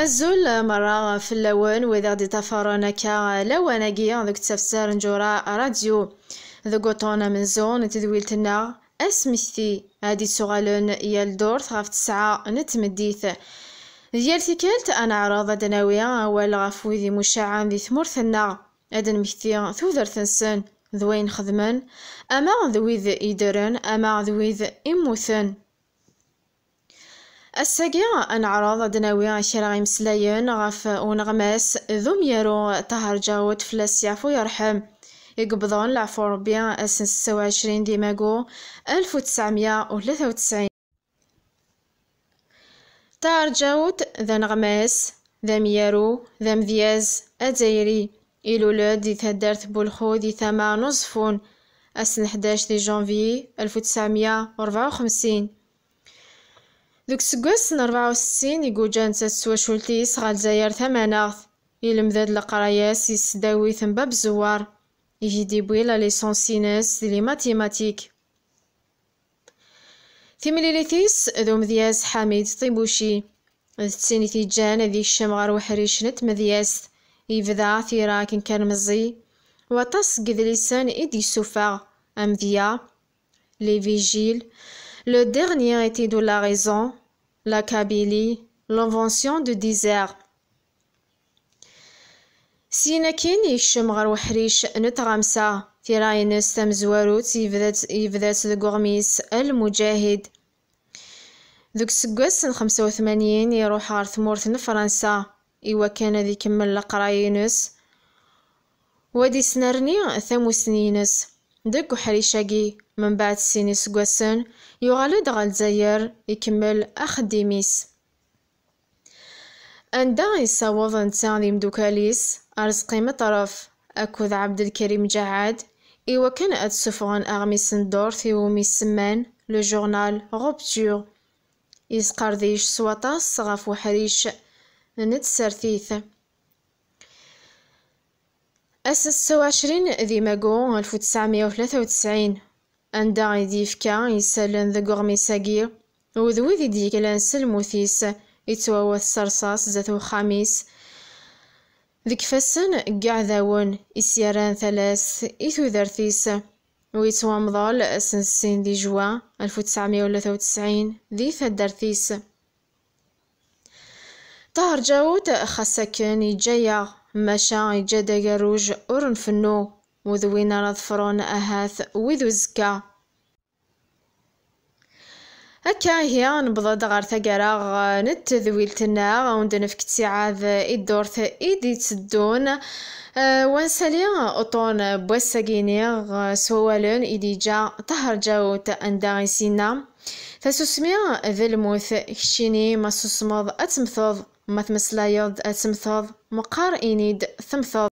الزول مرة في اللون وإذا دي تفارونك لوناقيا ذوك تسفسر نجورا راديو ذو قطونا من زون تدويلتنا أسمثي هادي تسوغالون يال دور ثغاف تسعة نتمديث ديال تيكلت أنا عراضة دناوية أول غاف ويدي مشاعا ذي ثمورثنا أدن مثي ثوذر ثنسن ذوين خدمن أما ذويذ إدرن أما ذويذ إموثن الساقية نعرض دناوي شراعي مسلاين غف ونغماس ذو ميرو تهرجا وتفلس يعفو يرحم يقبضون العفو ربي سنة ستة وعشرين ديماغو ألف وتسعمية وثلاثة وتسعين تهرجاوت ذا نغماس ذا ميارو ذا مذياز أدايري إلولاد دي تهدرت بولخو دي ثمان وزفون أسن حداش دي جانفي ألف وتسعمية وربعة وخمسين ذوك السكاس سنة ربعة وستين يقول نسات تواشولتيس غا لزاير ثمانة يلمذ هاد القرايا سي سداويت من باب الزوار يجي بويلا ليسونسينس لي ماتيماتيك مليليتيس ذو مذياس حميد طيبوشي تسيني جان ذي الشام غار وحريش نت مذياس يبدا في كن كان مزي وطس قد لسان إدي سوفا أمذيا لي فيجيل Le dernier était de la raison, la Kabylie, l'invention de ديزير سينا كان يشمغر وحريش نتغمسا في راينس تم زواروت يبدات يبدات القرميس المجاهد ذوك سكاس خمسة وثمانين يروح غار ثمورت فرنسا إوا كان ذي كمل لقراينس ودي سنرني ثمو سنينس دك وحريشاقي من بعد سين سقوسن يغالد غال الجزائر يكمل أخديميس أندا وظن تاني مدوكاليس أرزقي مطرف أكود عبد الكريم جعاد إوا كان أتسفغن سفغان أغميس ندور ومي سمان لو جورنال غوبتور يسقرديش سواطاس غاف وحريش نتسرثيث أسس عشرين ذي ماغو ألف وتسعمية وثلاثة وتسعين anda i d-yefka isallan deg uɣmis-agi, d wid i d-yeklan s lmut-is, ittwawat s rṣas sdat uxxam-is, deg ifassen n yiɛdawen, isyaran talast i tudert-is, u yettwamḍel ass n sin di jwa 1993 di taddart-is. Tahar Ǧawut xas akken yeǧǧa-aɣ, maca yeǧǧa-d agerruj ur nfennu. وذ وين اهاث وذو زكا هكا هي نبضد غار ثقراغ نتذويلتنا وندنفك تسعاد إدورث إيدي تسدون وانسالي أطون بوساقينيغ سوالون إيدي جا طهر جاو تأنداغي سينا فسوسمي ذي الموث كشيني ما سوسمض أتمثض ما تمسلايض أتمثض مقار إنيد ثمثض